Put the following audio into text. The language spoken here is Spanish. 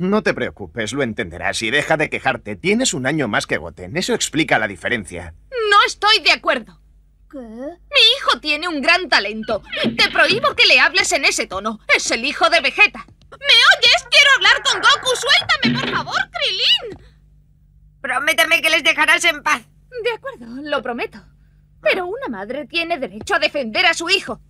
No te preocupes, lo entenderás y deja de quejarte. Tienes un año más que Goten. Eso explica la diferencia. No estoy de acuerdo. ¿Qué? Mi hijo tiene un gran talento. Te prohíbo que le hables en ese tono. Es el hijo de Vegeta. ¿Me oyes? Quiero hablar con Goku. Suéltame, por favor, Krilin. Prométeme que les dejarás en paz. De acuerdo, lo prometo. Pero una madre tiene derecho a defender a su hijo.